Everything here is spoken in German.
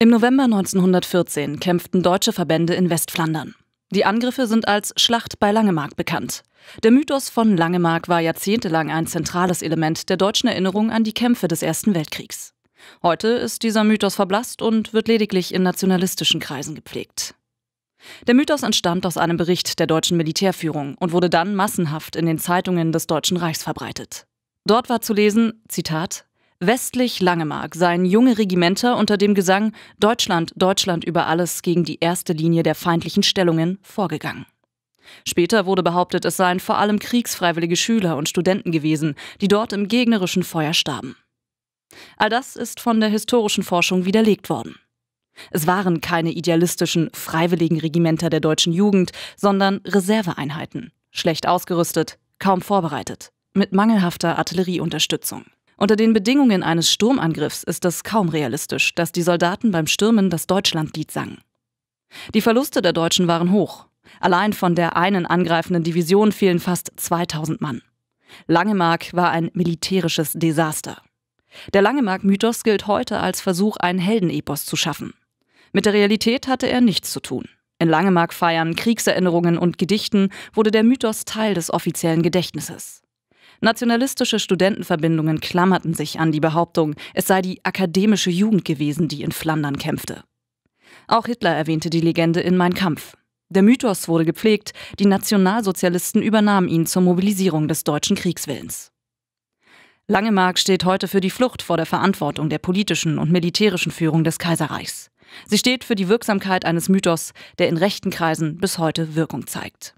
Im November 1914 kämpften deutsche Verbände in Westflandern. Die Angriffe sind als Schlacht bei Langemark bekannt. Der Mythos von Langemark war jahrzehntelang ein zentrales Element der deutschen Erinnerung an die Kämpfe des Ersten Weltkriegs. Heute ist dieser Mythos verblasst und wird lediglich in nationalistischen Kreisen gepflegt. Der Mythos entstand aus einem Bericht der deutschen Militärführung und wurde dann massenhaft in den Zeitungen des Deutschen Reichs verbreitet. Dort war zu lesen, Zitat, Westlich Langemark seien junge Regimenter unter dem Gesang Deutschland, Deutschland über alles gegen die erste Linie der feindlichen Stellungen vorgegangen. Später wurde behauptet, es seien vor allem kriegsfreiwillige Schüler und Studenten gewesen, die dort im gegnerischen Feuer starben. All das ist von der historischen Forschung widerlegt worden. Es waren keine idealistischen, freiwilligen Regimenter der deutschen Jugend, sondern Reserveeinheiten, schlecht ausgerüstet, kaum vorbereitet, mit mangelhafter Artillerieunterstützung. Unter den Bedingungen eines Sturmangriffs ist es kaum realistisch, dass die Soldaten beim Stürmen das Deutschlandlied sangen. Die Verluste der Deutschen waren hoch. Allein von der einen angreifenden Division fielen fast 2000 Mann. Langemark war ein militärisches Desaster. Der Langemark-Mythos gilt heute als Versuch, einen Heldenepos zu schaffen. Mit der Realität hatte er nichts zu tun. In Langemark-Feiern, Kriegserinnerungen und Gedichten wurde der Mythos Teil des offiziellen Gedächtnisses. Nationalistische Studentenverbindungen klammerten sich an die Behauptung, es sei die akademische Jugend gewesen, die in Flandern kämpfte. Auch Hitler erwähnte die Legende in Mein Kampf. Der Mythos wurde gepflegt, die Nationalsozialisten übernahmen ihn zur Mobilisierung des deutschen Kriegswillens. Langemark steht heute für die Flucht vor der Verantwortung der politischen und militärischen Führung des Kaiserreichs. Sie steht für die Wirksamkeit eines Mythos, der in rechten Kreisen bis heute Wirkung zeigt.